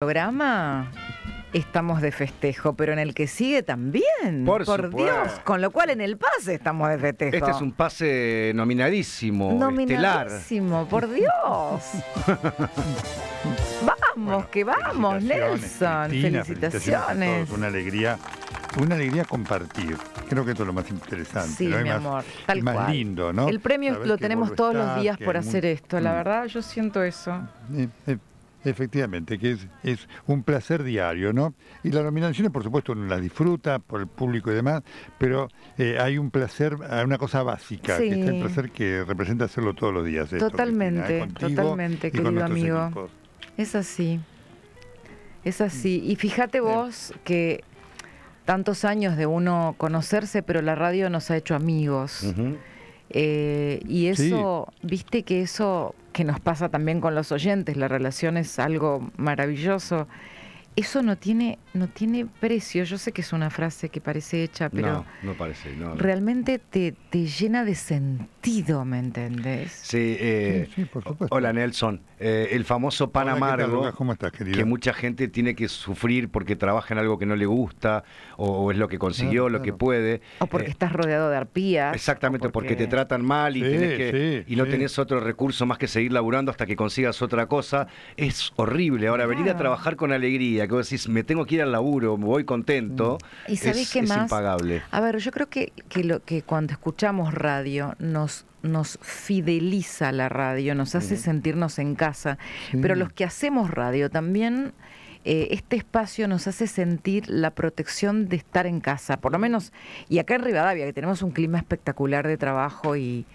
programa estamos de festejo, pero en el que sigue también. Por, Dios. Con lo cual en el pase estamos de festejo. Este es un pase nominadísimo, nominadísimo, por Dios. vamos, que vamos, Nelson. felicitaciones. una alegría. Una alegría compartir. Creo que esto es lo más interesante. Sí, mi amor. Tal más lindo, ¿no? El premio lo tenemos todos los días por hacer esto. La mm. verdad, yo siento eso. Eh, eh, Efectivamente, que es, un placer diario, ¿no? Y las nominaciones, por supuesto, uno las disfruta por el público y demás, pero eh, hay un placer, hay una cosa básica, que es el placer que representa hacerlo todos los días. totalmente, totalmente, querido amigo. Es así, es así. Mm. Y fíjate vos que tantos años de uno conocerse, pero la radio nos ha hecho amigos. Eh, y eso, viste que eso que nos pasa también con los oyentes. La relación es algo maravilloso eso no tiene, no tiene precio. Yo sé que es una frase que parece hecha, pero. No, no parece, no. Realmente te, llena de sentido, ¿me entendés? Sí, eh, por supuesto. Hola, Nelson. Eh, el famoso pan amargo. Que mucha gente tiene que sufrir porque trabaja en algo que no le gusta, o, es lo que consiguió, lo que puede. O porque eh, estás rodeado de arpías. Exactamente, porque... te tratan mal y, y no tenés otro recurso más que seguir laburando hasta que consigas otra cosa. Es horrible. Ahora, venir a trabajar con alegría que vos decís, me tengo que ir al laburo, me voy contento, mm. ¿Y es, más? impagable. A ver, yo creo que, que, lo, que cuando escuchamos radio nos nos fideliza la radio, nos hace mm. sentirnos en casa, pero los que hacemos radio también eh, este espacio nos hace sentir la protección de estar en casa, por lo menos, y acá en Rivadavia, que tenemos un clima espectacular de trabajo y,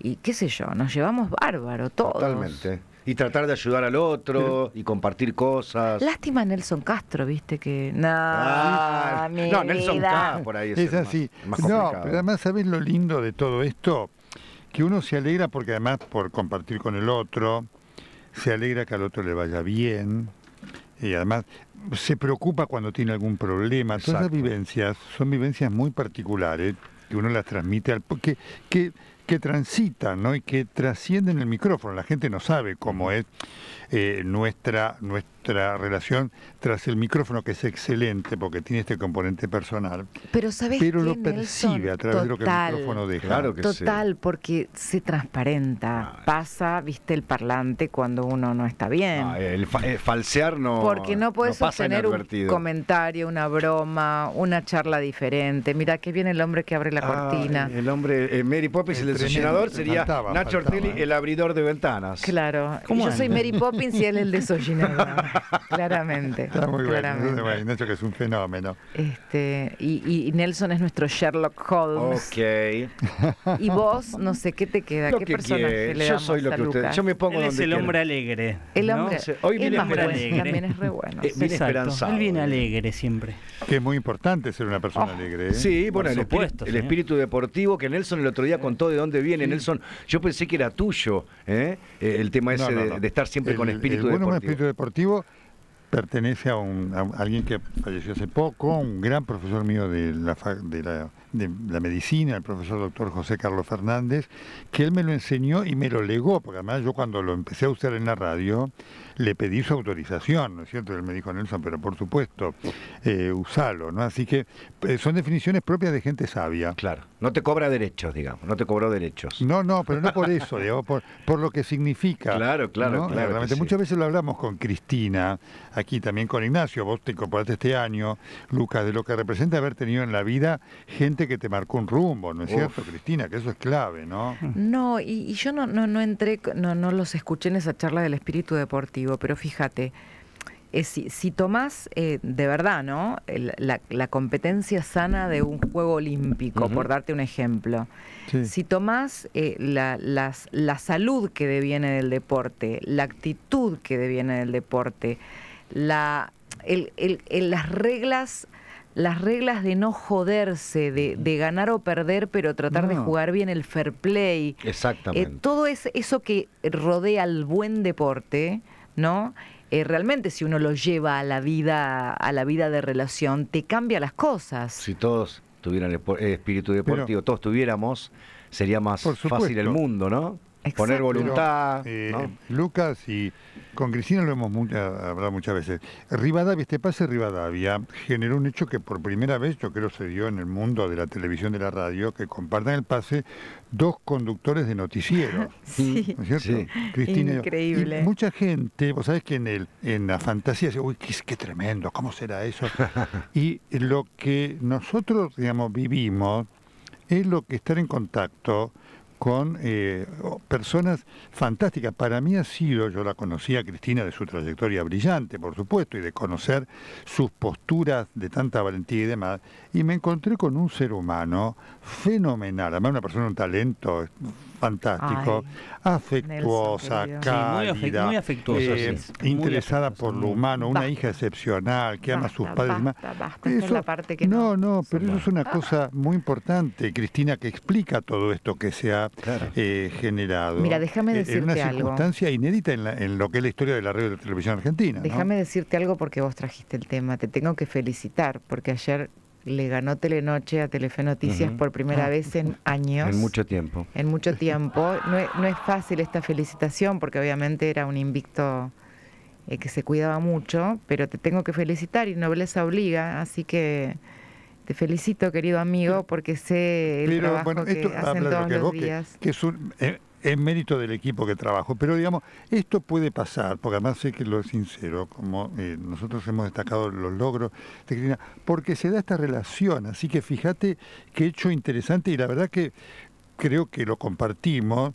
y qué sé yo, nos llevamos bárbaro todos. Totalmente. Y tratar de ayudar al otro y compartir cosas. Lástima Nelson Castro, viste que. No, no Nelson Castro, por ahí es, así. no, pero además, ¿sabes lo lindo de todo esto? Que uno se alegra porque además por compartir con el otro, se alegra que al otro le vaya bien. Y además se preocupa cuando tiene algún problema. Todas las vivencias son vivencias muy particulares que uno las transmite al. Que, que que transitan ¿no? y que trascienden el micrófono. La gente no sabe cómo es eh, nuestra, nuestra relación tras el micrófono, que es excelente porque tiene este componente personal, pero, ¿sabes lo percibe a través de lo que el micrófono deja. Claro que total, porque se transparenta, ah, pasa, viste, el parlante cuando uno no está bien. Ah, el, eh, falsear no. Porque no puedes un comentario, una broma, una charla diferente. Mira, que viene el hombre que abre la cortina. El, hombre, eh, Mary Poppins, el, el sería Nacho Ortelli, el abridor de ventanas. Claro, yo soy Mary Poppins. el de Soyinaba, claramente. Está muy claramente. bueno, que es un fenómeno. Este, y, Nelson es nuestro Sherlock Holmes. Ok. Y vos, no sé, ¿qué te queda? ¿Qué personaje le damos Yo soy lo que usted, yo me pongo Él es el hombre alegre. El hombre, Hoy viene alegre. también es re bueno. Eh, viene Él viene eh. alegre siempre. Que es muy importante ser una persona oh. alegre. ¿eh? Sí, bueno, Por supuesto, el, espíritu, deportivo que Nelson el otro día contó de dónde viene. Nelson, yo pensé que era tuyo, ¿eh? el tema ese de, estar siempre con el, bueno un espíritu deportivo pertenece a, un, alguien que falleció hace poco, un gran profesor mío de la, de la, de la medicina, el profesor doctor José Carlos Fernández, que él me lo enseñó y me lo legó, porque además yo cuando lo empecé a usar en la radio, le pedí su autorización, ¿no es cierto? Él me dijo, Nelson, pero por supuesto, eh, usalo, ¿no? Así que eh, son definiciones propias de gente sabia. Claro, no te cobra derechos, digamos, no te cobró derechos. No, no, pero no por eso, digamos, por, lo que significa. Claro, claro, claro. muchas veces lo hablamos con Cristina, aquí también con Ignacio, vos te incorporaste este año, Lucas, de lo que representa haber tenido en la vida gente que te marcó un rumbo, ¿no es cierto, Cristina? Que eso es clave, ¿no? No, y, y yo no, no, no entré, no, no los escuché en esa charla del espíritu deportivo pero fíjate, eh, si, tomás eh, de verdad, ¿no? la, competencia sana de un juego olímpico, por darte un ejemplo. Si tomás eh, la, salud que deviene del deporte, la actitud que deviene del deporte, las reglas las reglas de no joderse, de, ganar o perder, pero tratar de jugar bien el fair play. Exactamente. todo eso que rodea al buen deporte, ¿no? Eh, realmente si uno lo lleva a la vida, a la vida de relación, te cambia las cosas. Si todos tuvieran el eh, espíritu deportivo, todos tuviéramos, sería más fácil el mundo, ¿no? poner voluntad. Eh, Lucas y con Cristina lo hemos hablado muchas veces. Rivadavia, este pase Rivadavia generó un hecho que por primera vez yo creo se dio en el mundo de la televisión de la radio, que compartan el pase dos conductores de noticiero sí. es Increíble. mucha gente, vos sabés que en, el, en la fantasía dice, uy, qué, tremendo, ¿cómo será eso? y lo que nosotros, digamos, vivimos es lo que estar en contacto con eh, personas fantásticas. Para mí ha sido, yo la conocía Cristina de su trayectoria brillante, por supuesto, y de conocer sus posturas de tanta valentía y demás, y me encontré con un ser humano fenomenal, además una persona, un talento fantástico, afectuosa, muy afectuosa, eh, interesada por lo humano, una hija excepcional que ama a sus padres. y no, no, pero eso es una cosa muy importante, Cristina, que explica todo esto que se ha eh, generado. Mira, déjame eh, decirte algo. Es una circunstancia inédita en, lo que es la historia de la radio de televisión argentina. Déjame decirte algo porque vos trajiste el tema. Te tengo que felicitar porque ayer le ganó Telenoche a Telefe Noticias por primera ah. vez en años. En mucho tiempo. En mucho tiempo. No es, fácil esta felicitación porque obviamente era un invicto eh, que se cuidaba mucho, pero te tengo que felicitar y nobleza obliga, así que te felicito, querido amigo, porque sé el trabajo que hacen todos los días. Eh, en mérito del equipo que trabajo. Pero digamos, esto puede pasar, porque además sé que lo es sincero, como eh, nosotros hemos destacado los logros de Cristina, porque se da esta relación. Así que fíjate qué hecho interesante y la verdad que creo que lo compartimos,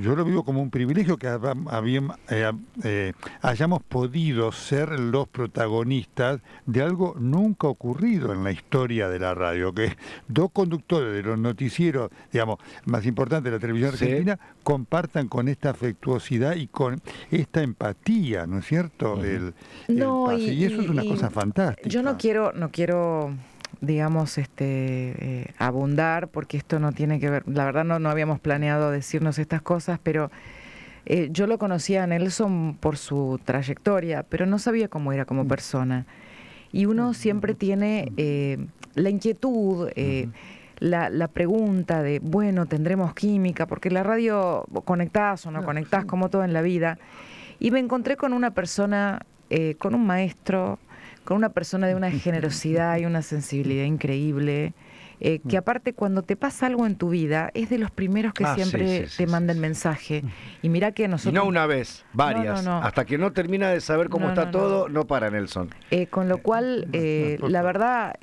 yo lo vivo como un privilegio que eh, eh, hayamos podido ser los protagonistas de algo nunca ocurrido en la historia de la radio, que dos conductores de los noticieros, digamos, más importantes de la televisión argentina, compartan con esta afectuosidad y con esta empatía, ¿no es cierto? y, eso es una cosa fantástica. Yo no quiero, no quiero digamos, este, eh, abundar, porque esto no tiene que ver, la verdad no, no habíamos planeado decirnos estas cosas, pero eh, yo lo conocía a Nelson por su trayectoria, pero no sabía cómo era como mm. persona. Y uno siempre tiene eh, la inquietud, la, la, pregunta de, bueno, tendremos química, porque la radio conectás o no conectás, como todo en la vida. Y me encontré con una persona, con un maestro, con una persona de una generosidad y una sensibilidad increíble. Eh, que mm. aparte cuando te pasa algo en tu vida es de los primeros que ah, siempre te manda el mensaje. Mm. Y mira que nosotros... Y no una vez, varias. Hasta que no termina de saber cómo está todo, no. para Nelson. Eh, con lo cual, eh, la verdad,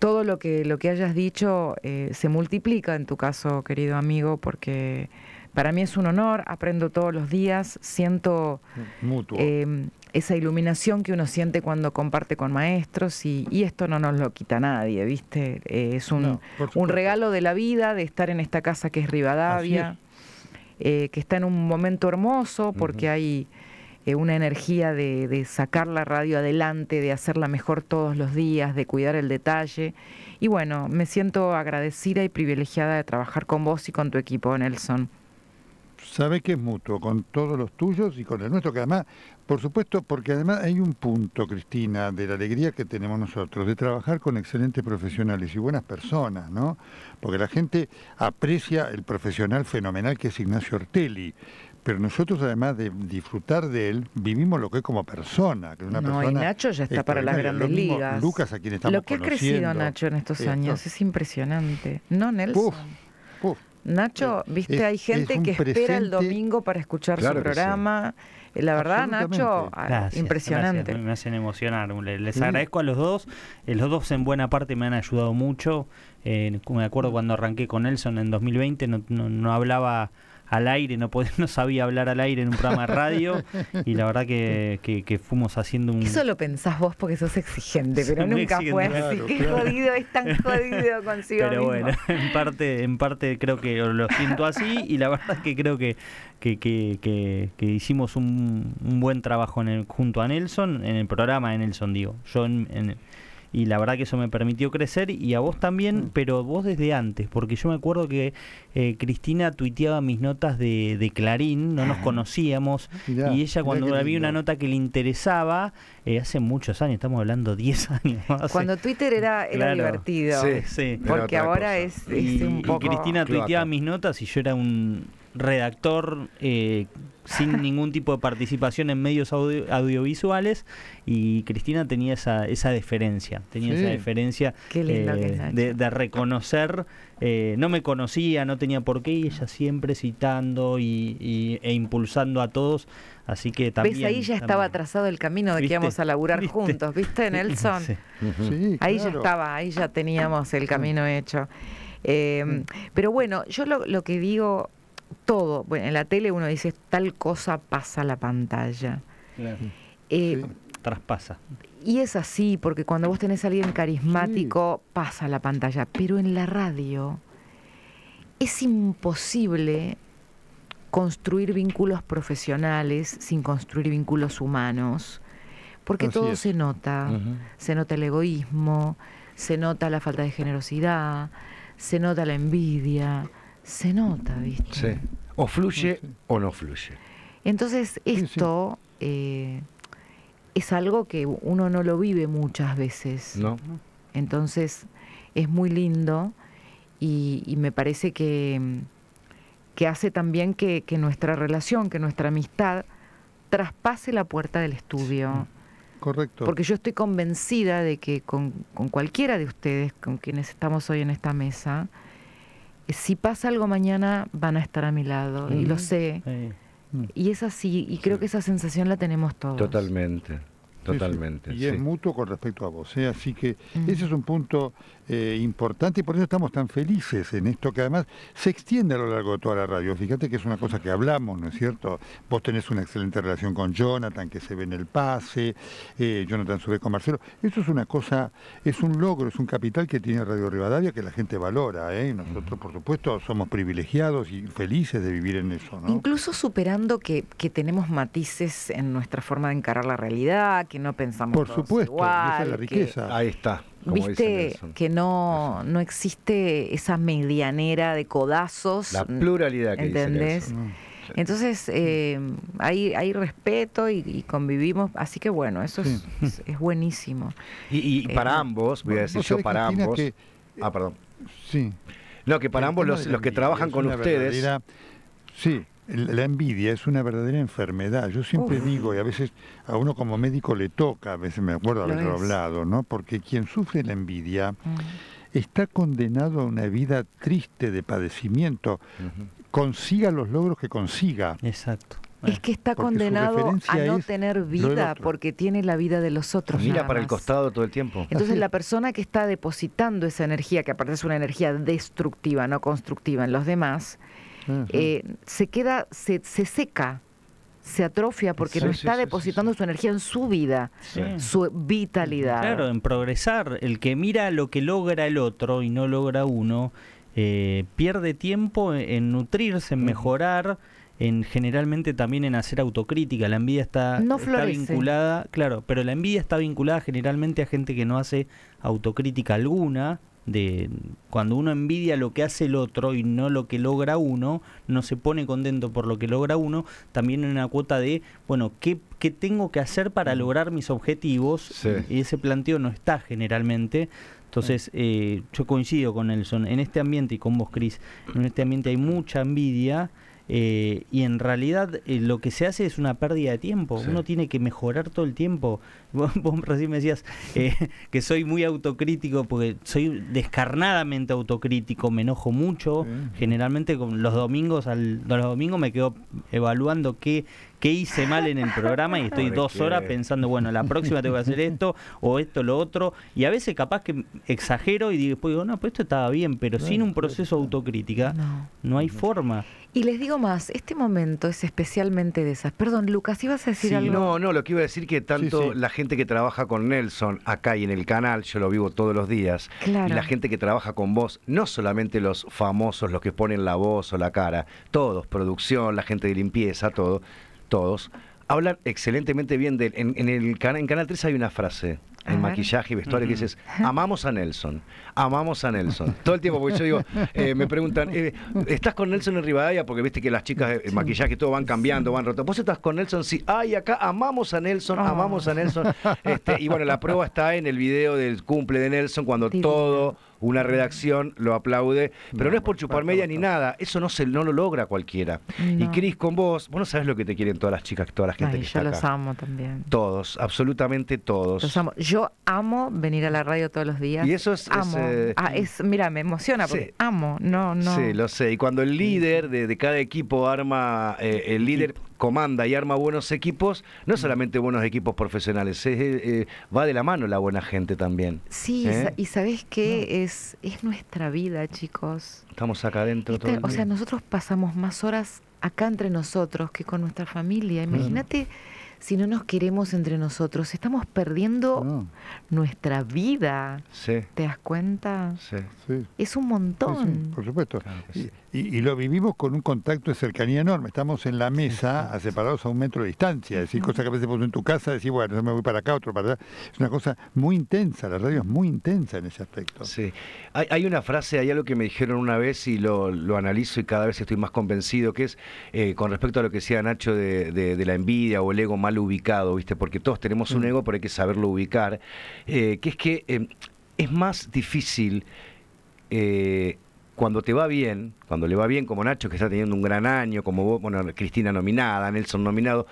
todo lo que, lo que hayas dicho se multiplica en tu caso, querido amigo, porque para mí es un honor, aprendo todos los días, siento... Mutuo. Em, esa iluminación que uno siente cuando comparte con maestros y, esto no nos lo quita nadie, ¿viste? Eh, es un, regalo de la vida, de estar en esta casa que es Rivadavia, eh, que está en un momento hermoso porque hay eh, una energía de, de, sacar la radio adelante, de hacerla mejor todos los días, de cuidar el detalle. Y bueno, me siento agradecida y privilegiada de trabajar con vos y con tu equipo, Nelson. Sabe que es mutuo, con todos los tuyos y con el nuestro, que además por supuesto, porque además hay un punto, Cristina, de la alegría que tenemos nosotros, de trabajar con excelentes profesionales y buenas personas, ¿no? Porque la gente aprecia el profesional fenomenal que es Ignacio Ortelli, pero nosotros además de disfrutar de él, vivimos lo que es como persona. Que una no, y Nacho ya está para las grandes ligas. Lucas, a quien estamos Lo que ha crecido Nacho en estos años es impresionante. ¿No, Nelson? Nacho, eh, viste, hay gente que espera el domingo para escuchar su programa. Eh, la verdad, Nacho, ah, impresionante. Me, hacen emocionar. Les agradezco a los dos. Eh, los dos en buena parte me han ayudado mucho. Eh, me acuerdo mm. cuando arranqué con Nelson en 2020, no, no, no hablaba al aire, no, podía, no sabía hablar al aire en un programa de radio y la verdad que, fuimos haciendo un... Eso lo pensás vos porque sos exigente, pero nunca fue así. jodido, es tan jodido consigo Pero bueno, en parte, en parte creo que lo siento así y la verdad que creo que, que, hicimos un, buen trabajo en el, junto a Nelson, en el programa de Nelson, digo. Yo en y la verdad que eso me permitió crecer y a vos también, mm. pero vos desde antes, porque yo me acuerdo que eh, Cristina tuiteaba mis notas de, de Clarín, no nos ah. conocíamos, y ella cuando había una nota que le interesaba, eh, hace muchos años, estamos hablando 10 años. cuando Twitter era, divertido, porque ahora es, un poco... Y Cristina tuiteaba mis notas y yo era un redactor eh, sin ningún tipo de participación en medios audiovisuales y Cristina tenía esa, esa deferencia, tenía esa deferencia eh, de, reconocer, eh, no me conocía, no tenía por qué y ella siempre citando y, e impulsando a todos, así que también... ¿Ves? Ahí ya estaba trazado el camino de que íbamos a laburar juntos, ¿viste Nelson? ahí ya estaba, ahí ya teníamos el camino hecho. pero bueno, yo lo, lo que digo todo. Bueno, en la tele uno dice tal cosa pasa la pantalla. Eh, Traspasa. Y es así, porque cuando vos tenés a alguien carismático, pasa la pantalla. Pero en la radio es imposible construir vínculos profesionales sin construir vínculos humanos, porque todo se nota. Se nota el egoísmo, se nota la falta de generosidad, se nota la envidia se nota, ¿viste? Sí. O fluye o no fluye. Entonces, esto eh, es algo que uno no lo vive muchas veces. No. Entonces, es muy lindo y, me parece que, que hace también que, nuestra relación, que nuestra amistad traspase la puerta del estudio. Correcto. Porque yo estoy convencida de que con cualquiera de ustedes, con quienes estamos hoy en esta mesa, si pasa algo mañana, van a estar a mi lado, y lo sé. Mm. Y es así, y creo que esa sensación la tenemos todos. Totalmente. Totalmente. Y es mutuo con respecto a vos. ¿eh? Así que ese es un punto eh, importante y por eso estamos tan felices en esto que además se extiende a lo largo de toda la radio. Fíjate que es una cosa que hablamos, ¿no es cierto? Vos tenés una excelente relación con Jonathan, que se ve en el pase, eh, Jonathan sube con Marcelo. Eso es una cosa, es un logro, es un capital que tiene Radio Rivadavia que la gente valora, ¿eh? nosotros, por supuesto, somos privilegiados y felices de vivir en eso, Incluso superando que, tenemos matices en nuestra forma de encarar la realidad, que no pensamos por supuesto, esa es la riqueza. Ahí está. Viste que no, no existe esa medianera de codazos. La pluralidad que ¿entendés? Ah, Entonces, eh, hay, respeto y, convivimos, así que bueno, eso es, buenísimo. Y, eh, para ambos, voy a decir yo para ambos. ah, perdón. Sí. No, que para ambos los, los que trabajan con ustedes. Sí la envidia es una verdadera enfermedad. Yo siempre digo, y a veces a uno como médico le toca, a veces me acuerdo haberlo hablado, ¿no? Porque quien sufre la envidia mm. está condenado a una vida triste de padecimiento. Consiga los logros que consiga. Exacto. Es que está condenado a no tener vida porque tiene la vida de los otros. Mira para el costado todo el tiempo. Entonces la persona que está depositando esa energía, que aparte es una energía destructiva, no constructiva en los demás, eh, se queda, se, seca, se atrofia porque no está depositando su energía en su vida, su vitalidad. Claro, en progresar. El que mira lo que logra el otro y no logra uno, eh, pierde tiempo en nutrirse, en mejorar en generalmente también en hacer autocrítica. La envidia está, está, vinculada, claro, pero la envidia está vinculada generalmente a gente que no hace autocrítica alguna de cuando uno envidia lo que hace el otro y no lo que logra uno, no se pone contento por lo que logra uno, también en una cuota de, bueno, ¿qué, qué tengo que hacer para mm. lograr mis objetivos? Y ese planteo no está generalmente. Entonces, eh, yo coincido con Nelson, en este ambiente y con vos, Cris, en este ambiente hay mucha envidia. Eh, y en realidad eh, lo que se hace es una pérdida de tiempo. Uno tiene que mejorar todo el tiempo. Vos, recién me decías eh, que soy muy autocrítico, porque soy descarnadamente autocrítico, me enojo mucho. Generalmente los domingos, al, los domingos me quedo evaluando qué, hice mal en el programa y estoy dos horas pensando, bueno, la próxima tengo que hacer esto o esto, lo otro. Y a veces capaz que exagero y después digo, no, pues esto estaba bien, pero sin un proceso autocrítica no, hay forma. Y les digo más, este momento es especialmente de esas. Perdón, Lucas, ibas a decir algo. No, no, lo que iba a decir que tanto la gente gente que trabaja con Nelson acá y en el canal, yo lo vivo todos los días, y la gente que trabaja con vos, no solamente los famosos, los que ponen la voz o la cara, todos, producción, la gente de limpieza, todo, todos, hablan excelentemente bien de él. En, en el en Canal 3 hay una frase el maquillaje y vestuario, que dices, amamos a Nelson, amamos a Nelson. Todo el tiempo, porque yo digo, eh, me preguntan, eh, ¿estás con Nelson en Rivadavia? Porque viste que las chicas, el eh, maquillaje, todo van cambiando, van rotando. ¿Vos estás con Nelson? Sí, ay, acá amamos a Nelson, oh. amamos a Nelson. Este, y bueno, la prueba está en el video del cumple de Nelson, cuando todo una mm. redacción lo aplaude, pero no, es por chupar media ni nada, eso no se lo logra cualquiera. Y Cris, con vos, vos no sabés lo que te quieren todas las chicas, todas la gente Ay, yo los amo también. Todos, absolutamente todos. amo. Yo amo venir a la radio todos los días. Y eso es... Es, eh, ah, mira, me emociona porque amo, no, no. Sí, lo sé. Y cuando el líder de, cada equipo arma, eh, el líder comanda y arma buenos equipos, no mm. solamente buenos equipos profesionales, eh, eh, va de la mano la buena gente también. Sí, ¿eh? y sabes qué, es, es nuestra vida, chicos. Estamos acá adentro este, todo O sea, nosotros pasamos más horas acá entre nosotros que con nuestra familia. Mm. Imagínate si no nos queremos entre nosotros, estamos perdiendo ah. nuestra vida. ¿Te das cuenta? Sí. sí. Es un montón. por supuesto. Claro y, lo vivimos con un contacto de cercanía enorme. Estamos en la mesa, a separados a un metro de distancia, es decir, cosas que a veces pones en tu casa decir bueno, yo me voy para acá, otro para allá. Es una cosa muy intensa, la radio es muy intensa en ese aspecto. Sí, hay, una frase, hay algo que me dijeron una vez y lo, analizo y cada vez estoy más convencido, que es eh, con respecto a lo que decía Nacho de, de, la envidia o el ego mal ubicado, ¿viste? Porque todos tenemos un mm. ego, pero hay que saberlo ubicar, eh, que es que eh, es más difícil... Eh, cuando te va bien, cuando le va bien como Nacho, que está teniendo un gran año, como vos, bueno, Cristina nominada, Nelson nominado,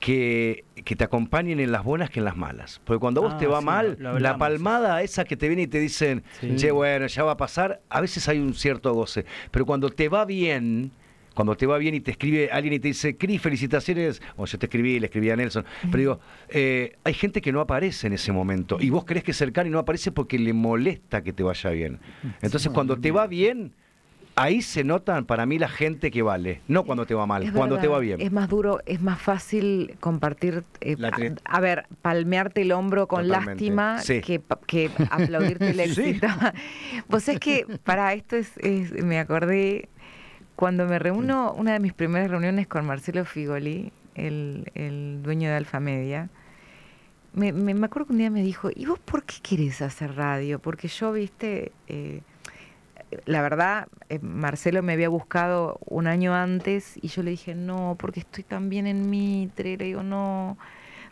que, que, te acompañen en las buenas que en las malas. Porque cuando a vos te ah, va mal, la palmada esa que te viene y te dicen, che, bueno, ya va a pasar, a veces hay un cierto goce. Pero cuando te va bien, cuando te va bien y te escribe alguien y te dice, Cris, felicitaciones, o yo te escribí, le escribí a Nelson, pero digo, eh, hay gente que no aparece en ese momento y vos crees que es cercano y no aparece porque le molesta que te vaya bien. Entonces, cuando te va bien, ahí se notan para mí la gente que vale, no cuando te va mal, cuando te va bien. Es más duro, es más fácil compartir, eh, a, ver, palmearte el hombro con lástima que, que, aplaudirte el éxito. Vos es que para esto es, me acordé cuando me reúno, una de mis primeras reuniones con Marcelo Figoli, el, el dueño de Alfa Media, me, me, acuerdo que un día me dijo, ¿y vos por qué querés hacer radio? Porque yo, viste, eh, la verdad, eh, Marcelo me había buscado un año antes y yo le dije, no, porque estoy tan bien en Mitre, le digo, no.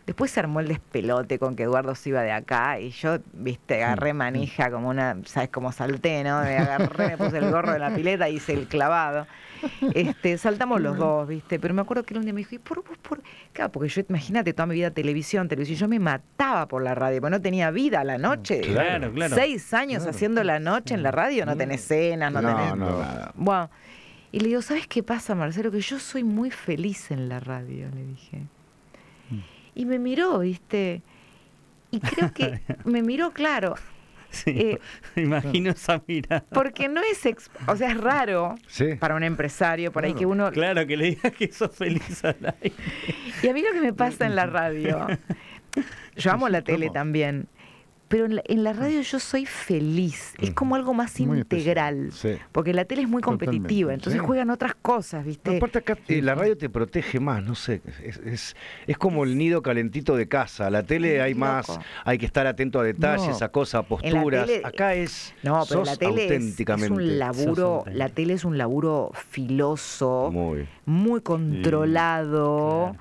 Después se armó el despelote con que Eduardo se iba de acá y yo, viste, agarré mm, mm. manija como una, ¿sabes? cómo salté, ¿no? Me agarré, me puse el gorro de la pileta, hice el clavado. Este, saltamos los dos, viste, pero me acuerdo que un día me dijo, ¿y por qué? Por... Claro, porque yo, imagínate, toda mi vida televisión, televisión, yo me mataba por la radio, porque no tenía vida la mm, noche. Claro, claro. Seis años haciendo la noche en la radio, no tenés cenas, no, no No, nada. Bueno, y le digo, ¿sabes qué pasa, Marcelo? Que yo soy muy feliz en la radio, le dije. Y me miró, ¿viste? Y creo que me miró claro. Sí, eh, imagino esa mirada. Porque no es, o sea, es raro para un empresario, por ahí que uno... Claro, que le digas que sos feliz al aire. Y a mí lo que me pasa en la radio, yo amo la tele también, pero en la, mm. radio yo soy feliz. Es mm. como algo más integral. Porque la tele es muy competitiva, entonces juegan otras cosas, ¿viste? aparte acá eh, la radio te protege más, no sé. Es, es, como el nido calentito de casa. La tele hay más, hay que estar atento a detalles, a cosas, a posturas. acá es No, pero la tele auténticamente. Es, un laburo, la tele es un laburo filoso, muy, controlado.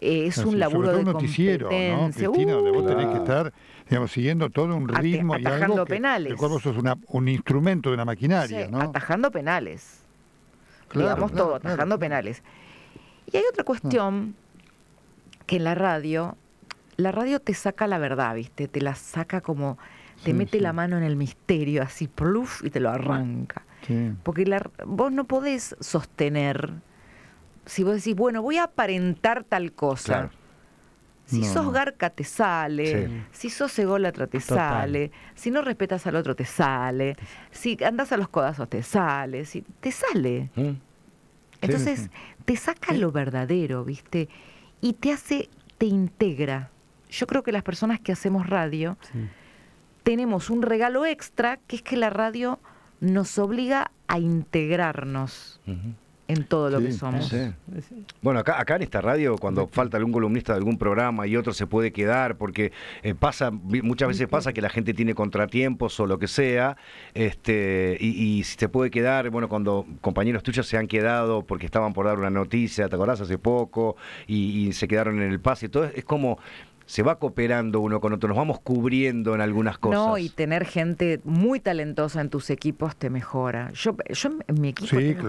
Eh, es un laburo de noticiero, ¿no, Cristina? donde tenés que estar digamos, siguiendo todo un ritmo Atajando y penales. el cuerpo sos un instrumento de una maquinaria, sí, Atajando penales. Claro, digamos todo, atajando penales. Y hay otra cuestión que en la radio, la radio te saca la verdad, ¿viste? Te la saca como, te mete la mano en el misterio, así, pluf, y te lo arranca. Porque vos no podés sostener, si vos decís, bueno, voy a aparentar tal cosa. Claro si sos garca te sale, si sos ególatra te sale, si no respetas al otro te sale, si andas a los codazos te sale, si te sale. Mm. Entonces te saca lo verdadero, ¿viste? Y te hace, te integra. Yo creo que las personas que hacemos radio tenemos un regalo extra que es que la radio nos obliga a integrarnos en todo lo que somos. Bueno, acá, acá en esta radio, cuando falta algún columnista de algún programa y otro se puede quedar, porque eh, pasa, muchas veces pasa que la gente tiene contratiempos o lo que sea, este, y, si se puede quedar, bueno, cuando compañeros tuyos se han quedado porque estaban por dar una noticia, ¿te acordás? Hace poco, y, se quedaron en el pase, todo es como se va cooperando uno con otro, nos vamos cubriendo en algunas cosas. No, y tener gente muy talentosa en tus equipos te mejora. Yo, yo en mi equipo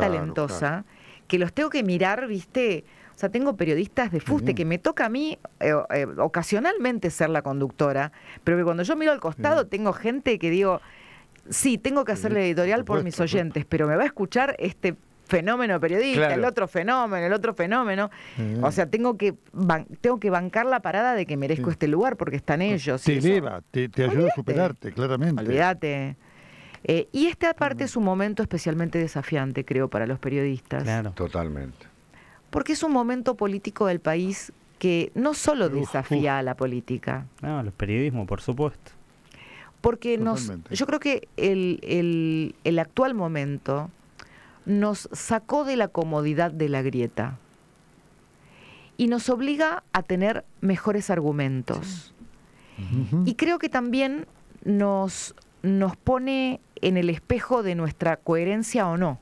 talentosa que los tengo que mirar, viste. O sea, tengo periodistas de fuste que me toca a mí eh, eh, ocasionalmente ser la conductora, pero que cuando yo miro al costado tengo gente que digo, sí, tengo que hacerle editorial por mis oyentes, pero me va a escuchar este fenómeno periodista, el otro fenómeno, el otro fenómeno. Mm. O sea, tengo que, tengo que bancar la parada de que merezco este lugar porque están ellos. Te eleva, te, ayuda a superarte, claramente. Olvídate. Eh, y este aparte es un momento especialmente desafiante, creo, para los periodistas. Claro. Totalmente. Porque es un momento político del país que no solo desafía a la política. No, el periodismo, por supuesto. Porque nos, yo creo que el, el actual momento nos sacó de la comodidad de la grieta y nos obliga a tener mejores argumentos. Y creo que también nos, nos pone en el espejo de nuestra coherencia o no,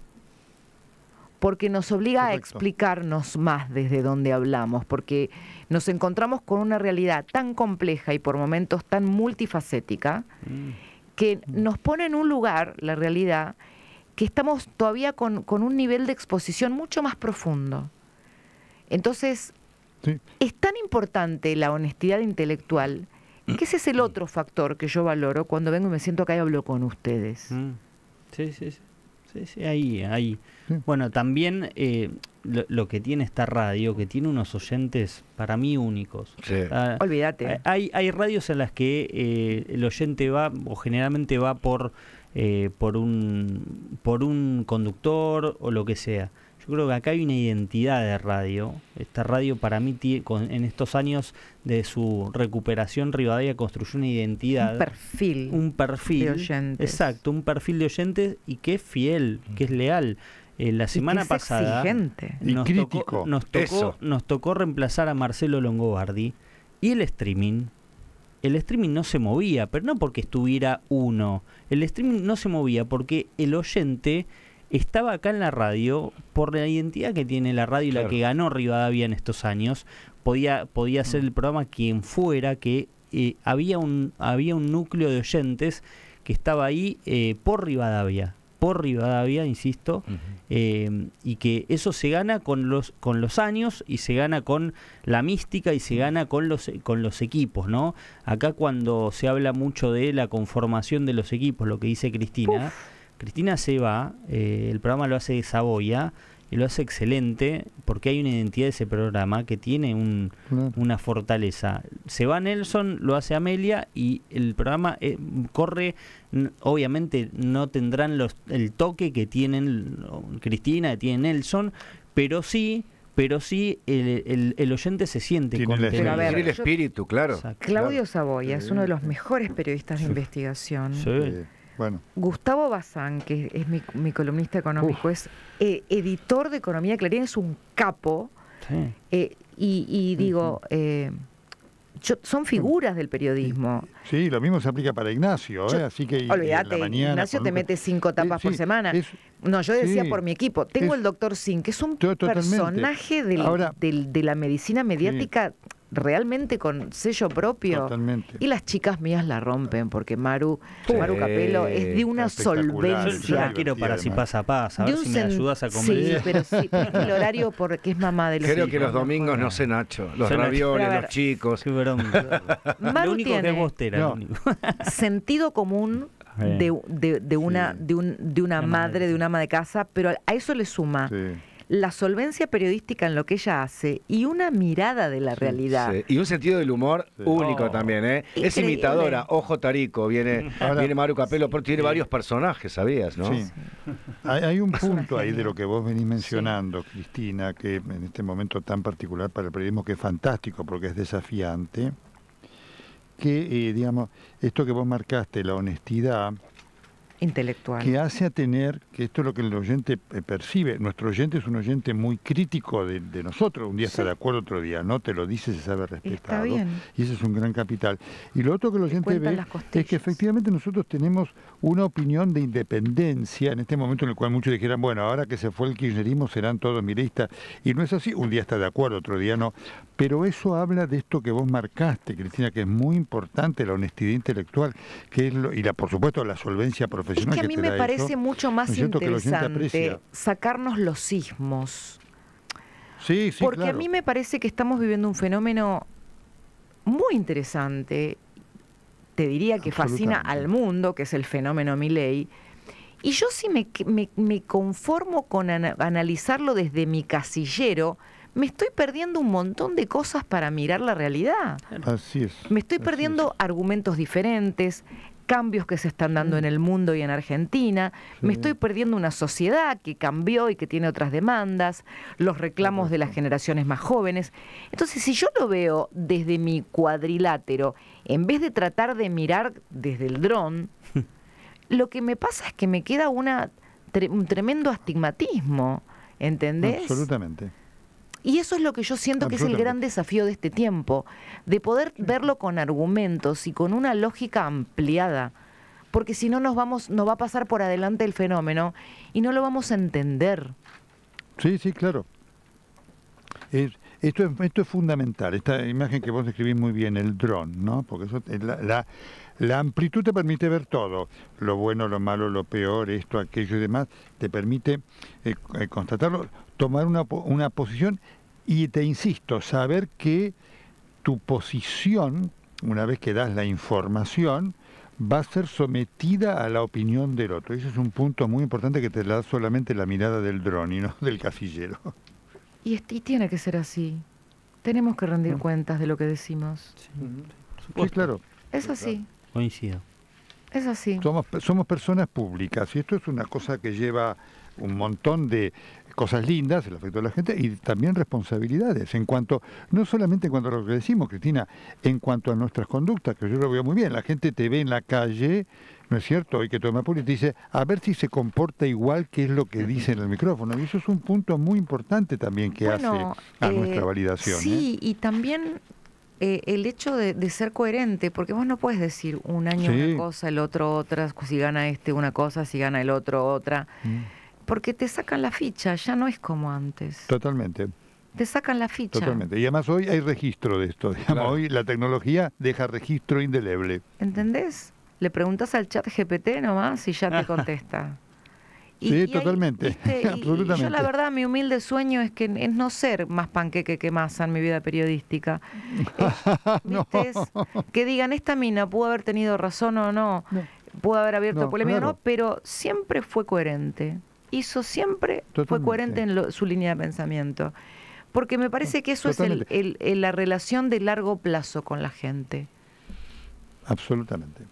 porque nos obliga a explicarnos más desde donde hablamos, porque nos encontramos con una realidad tan compleja y por momentos tan multifacética, mm. que nos pone en un lugar, la realidad, que estamos todavía con, un nivel de exposición mucho más profundo. Entonces, es tan importante la honestidad intelectual que ese es el mm. otro factor que yo valoro cuando vengo y me siento acá y hablo con ustedes. Mm. Sí, sí, sí. sí, sí ahí, ahí. Bueno, también eh, lo, que tiene esta radio, que tiene unos oyentes para mí únicos. Ah, Olvídate. Hay, radios en las que eh, el oyente va, o generalmente va por eh, por, un, por un conductor o lo que sea. Yo creo que acá hay una identidad de radio. Esta radio para mí en estos años de su recuperación Rivadavia construyó una identidad. Un perfil. Un perfil. De oyentes. Exacto, un perfil de oyentes y que es fiel, que es leal. Eh, la semana pasada nos nos tocó, nos tocó reemplazar a Marcelo Longobardi y el streaming el streaming no se movía, pero no porque estuviera uno. El streaming no se movía porque el oyente estaba acá en la radio por la identidad que tiene la radio y la que ganó Rivadavia en estos años. Podía, podía ser el mm. programa quien fuera, que eh, había, un, había un núcleo de oyentes que estaba ahí eh, por Rivadavia por Rivadavia, insisto, eh, y que eso se gana con los, con los años y se gana con la mística y se gana con los, con los equipos, ¿no? Acá cuando se habla mucho de la conformación de los equipos, lo que dice Cristina, Cristina se va, eh, el programa lo hace de Saboya, y lo hace excelente porque hay una identidad de ese programa que tiene una fortaleza. Se va Nelson, lo hace Amelia y el programa eh, corre, obviamente no tendrán los, el toque que tienen Cristina, que tiene Nelson, pero sí pero sí el, oyente se siente con el, espíritu, claro. Claudio Saboya es uno de los mejores periodistas de investigación. Sí. Bueno. Gustavo Bazán, que es mi, columnista económico, es eh, editor de Economía Clarín, es un capo. Eh, y, digo, eh, son figuras del periodismo. Sí, lo mismo se aplica para Ignacio, así que... Olvídate, Ignacio te mete cinco tapas por semana. no, yo decía por mi equipo, tengo el doctor Sin, que es un personaje de la medicina mediática realmente con sello propio. Y las chicas mías la rompen, porque Maru, Maru Capelo es de una solvencia. quiero para si pasa, A ver si me ayudas a comer. Sí, pero sí, el horario porque es mamá de los Creo que los domingos no, sé, Nacho. Los aviones los chicos. lo único que es bostera, sentido común de, una, de, un, de una, madre, de una ama de casa, pero a eso le suma. Sí la solvencia periodística en lo que ella hace y una mirada de la realidad. Y un sentido del humor único oh. también, ¿eh? Es imitadora, ojo tarico, viene, viene Maru Capello, porque tiene varios personajes, ¿sabías? ¿no? Sí. Hay, un punto ahí de lo que vos venís mencionando, Cristina, que en este momento tan particular para el periodismo que es fantástico porque es desafiante, que, eh, digamos, esto que vos marcaste, la honestidad, intelectual. Que hace a tener, que esto es lo que el oyente eh, percibe, nuestro oyente es un oyente muy crítico de, nosotros, un día está de acuerdo, otro día no, te lo dice, se sabe respetado. Y ese es un gran capital. Y lo otro que el oyente ve es que efectivamente nosotros tenemos una opinión de independencia en este momento en el cual muchos dijeran, bueno, ahora que se fue el kirchnerismo serán todos miristas, y no es así, un día está de acuerdo, otro día no, pero eso habla de esto que vos marcaste, Cristina, que es muy importante la honestidad intelectual, que es lo, y la, por supuesto la solvencia profesional. Es que a mí me parece mucho más interesante sacarnos los sismos. Sí, sí, Porque a mí me parece que estamos viviendo un fenómeno muy interesante, te diría que fascina al mundo, que es el fenómeno Milley. Y yo sí me, me, me conformo con analizarlo desde mi casillero, me estoy perdiendo un montón de cosas para mirar la realidad. Así es. Me estoy perdiendo argumentos diferentes, cambios que se están dando en el mundo y en Argentina, me estoy perdiendo una sociedad que cambió y que tiene otras demandas, los reclamos de las generaciones más jóvenes. Entonces, si yo lo veo desde mi cuadrilátero, en vez de tratar de mirar desde el dron, lo que me pasa es que me queda una, un tremendo astigmatismo, ¿entendés? Absolutamente. Y eso es lo que yo siento que es el gran desafío de este tiempo, de poder verlo con argumentos y con una lógica ampliada, porque si no nos vamos, nos va a pasar por adelante el fenómeno y no lo vamos a entender. Sí, sí, claro. Esto es, fundamental, esta imagen que vos describís muy bien, el dron, ¿no? Porque eso, la, amplitud te permite ver todo, lo bueno, lo malo, lo peor, esto, aquello y demás, te permite eh, eh, constatarlo, tomar una, una posición y te insisto, saber que tu posición, una vez que das la información, va a ser sometida a la opinión del otro. Ese es un punto muy importante que te da solamente la mirada del dron y no del casillero. Y, tiene que ser así. Tenemos que rendir mm. cuentas de lo que decimos. Sí, claro. Es así. Coincido. Es así. Somos, somos personas públicas y esto es una cosa que lleva un montón de cosas lindas, el afecto de la gente, y también responsabilidades, en cuanto, no solamente en cuanto a lo que decimos, Cristina, en cuanto a nuestras conductas, que yo lo veo muy bien, la gente te ve en la calle es cierto? Y que tomar dice, a ver si se comporta igual que es lo que dice en el micrófono. Y eso es un punto muy importante también que hace a eh, nuestra validación. Sí, ¿eh? y también eh, el hecho de, ser coherente, porque vos no puedes decir un año una cosa, el otro otra, si gana este una cosa, si gana el otro otra, mm. porque te sacan la ficha, ya no es como antes. Totalmente. Te sacan la ficha. Totalmente. Y además hoy hay registro de esto. Hoy la tecnología deja registro indeleble. ¿Entendés? Le preguntas al chat GPT nomás y ya te contesta. sí, totalmente, yo la verdad, mi humilde sueño es que es no ser más panqueque que masa en mi vida periodística. Eh, que digan, esta mina pudo haber tenido razón o no, pudo haber abierto polémica o no, pero siempre fue coherente. Hizo siempre, fue coherente en su línea de pensamiento. Porque me parece que eso es la relación de largo plazo con la gente. Absolutamente.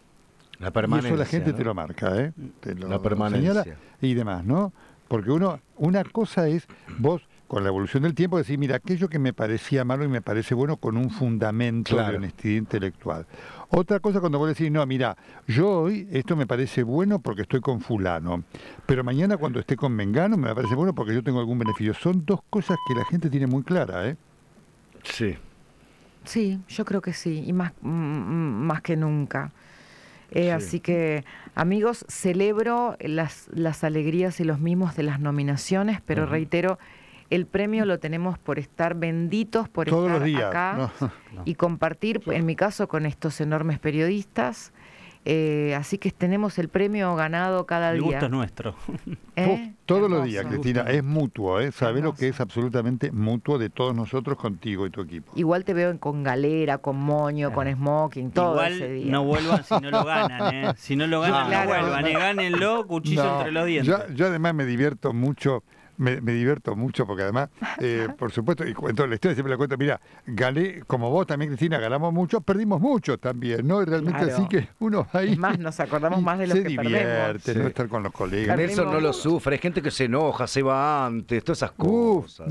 La permanencia. eso la gente te lo marca, ¿eh? Te lo la permanencia. y demás, ¿no? Porque uno, una cosa es vos con la evolución del tiempo decir, mira, aquello que me parecía malo y me parece bueno con un fundamento de honestidad intelectual. Otra cosa cuando vos decís, no, mira, yo hoy esto me parece bueno porque estoy con fulano, pero mañana cuando esté con Mengano me parece bueno porque yo tengo algún beneficio. Son dos cosas que la gente tiene muy clara, ¿eh? Sí. Sí, yo creo que sí, y más, más que nunca. Eh, así que, amigos, celebro las, las alegrías y los mimos de las nominaciones, pero reitero, el premio lo tenemos por estar benditos, por estar acá y compartir, en mi caso, con estos enormes periodistas eh, así que tenemos el premio ganado cada día. Eh, el gusto es nuestro. Todos los días, Cristina. Es mutuo, ¿eh? Sabes lo que es absolutamente mutuo de todos nosotros contigo y tu equipo. Igual te veo con galera, con moño, con smoking, todo Igual ese día. no vuelvan si no lo ganan, ¿eh? Si no lo ganan, no, vuelvan. Y Gánenlo, cuchillo entre los dientes. yo además me divierto mucho me, divierto mucho porque además, eh, por supuesto, y cuento la historia, siempre la cuento, mira, gané como vos también, Cristina, ganamos mucho, perdimos mucho también, ¿no? Realmente así que uno ahí... Es más, nos acordamos más de lo que divierte, ¿no? Estar con los colegas. Nelson no lo sufre, hay gente que se enoja, se va antes, todas esas cosas.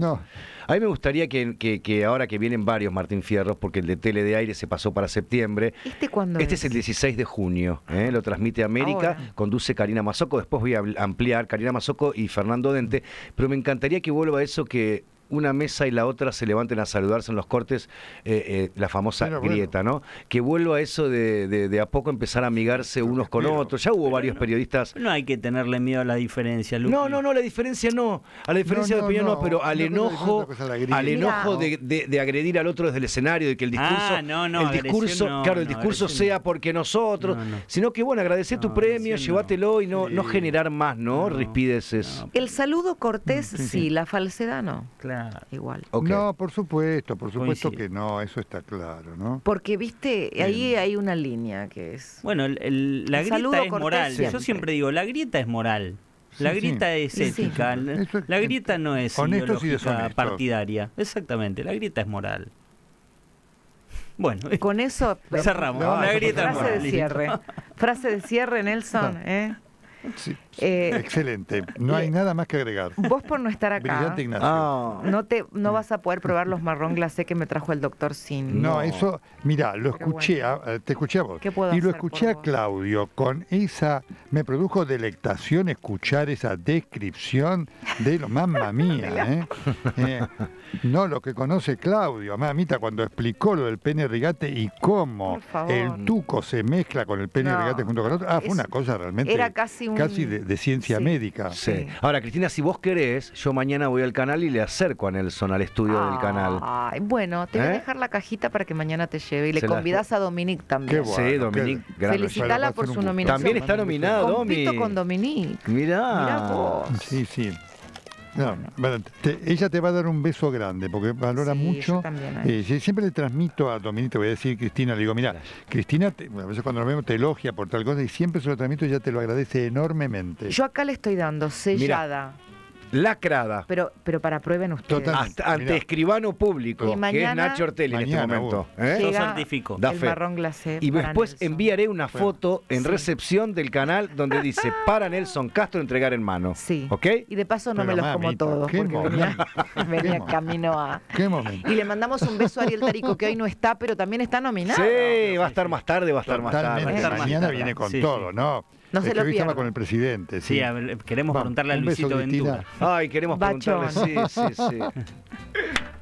A mí me gustaría que, ahora que vienen varios Martín Fierros, porque el de Tele de Aire se pasó para septiembre. ¿Este Este es, el 16 de junio, ¿eh? ah. lo transmite América, conduce Karina Mazoco, después voy a ampliar Karina Mazoco y Fernando Dente, pero me encantaría que vuelva a eso que una mesa y la otra se levanten a saludarse en los cortes, la famosa grieta, ¿no? Que vuelva eso de, de, a poco empezar a amigarse unos con otros. Ya hubo varios periodistas. No hay que tenerle miedo a la diferencia, Luke. No, no, no, la diferencia no. A la diferencia de opinión no, pero al enojo, al enojo de, agredir al otro desde el escenario, de que el discurso, el discurso, claro, el discurso sea porque nosotros, sino que bueno, agradecer tu premio, llévatelo y no, no generar más, ¿no? eso. El saludo cortés sí, la falsedad no. Claro igual. No, por supuesto, por supuesto que no, eso está claro, ¿no? Porque, viste, ahí hay una línea que es... Bueno, la grieta es moral. Yo siempre digo, la grieta es moral. La grieta es ética. la, grieta no es ideológica partidaria. Exactamente, la grieta es moral. Bueno, con eso cerramos. grieta frase de cierre. frase de cierre, Nelson. ¿eh? Eh, Excelente. No hay eh, nada más que agregar. Vos por no estar acá. Ah. No te, no vas a poder probar los marrón glacé que me trajo el doctor Sin. No, eso, mira, lo escuché, eh, te escuché a vos. puedo y lo escuché a Claudio con esa, me produjo delectación escuchar esa descripción de lo mamma mía. ¿eh? no, lo que conoce Claudio, mamita, cuando explicó lo del pene rigate y cómo el tuco se mezcla con el pene regate junto con el otro. Ah, fue una cosa realmente. Era casi un de ciencia médica. Sí. Mm. Ahora, Cristina, si vos querés, yo mañana voy al canal y le acerco a Nelson al estudio del canal. Ay, Bueno, te voy a ¿Eh? dejar la cajita para que mañana te lleve. Y le convidas a Dominique también. Qué bueno, sí, Dominique, Gracias. por su nominación. También está nominado, Domi. con Dominique. Mirá. Mirá vos. Sí, sí. No, ella te va a dar un beso grande porque valora mucho. ¿eh? Eh, siempre le transmito a te voy a decir Cristina, le digo, mira, Cristina, a veces cuando nos vemos te elogia por tal cosa y siempre se lo transmito y ella te lo agradece enormemente. Yo acá le estoy dando sellada lacrada. Pero, pero para prueben ustedes. ante escribano público, que es Nacho Ortelli en este momento. Yo ¿eh? y después enviaré una foto en recepción del canal donde dice para Nelson Castro entregar en mano. Sí. ¿Ok? Y de paso no me los como todos, porque venía, camino a. Qué momento. Y le mandamos un beso a Ariel Tarico, que hoy no está, pero también está nominado. Sí, va a estar más tarde, va a estar más tarde. Mañana viene con todo, ¿no? No se lo pierda. con el presidente. Sí, sí queremos preguntarle a Luisito Ventura. Ay, queremos preguntarle, sí, sí, sí.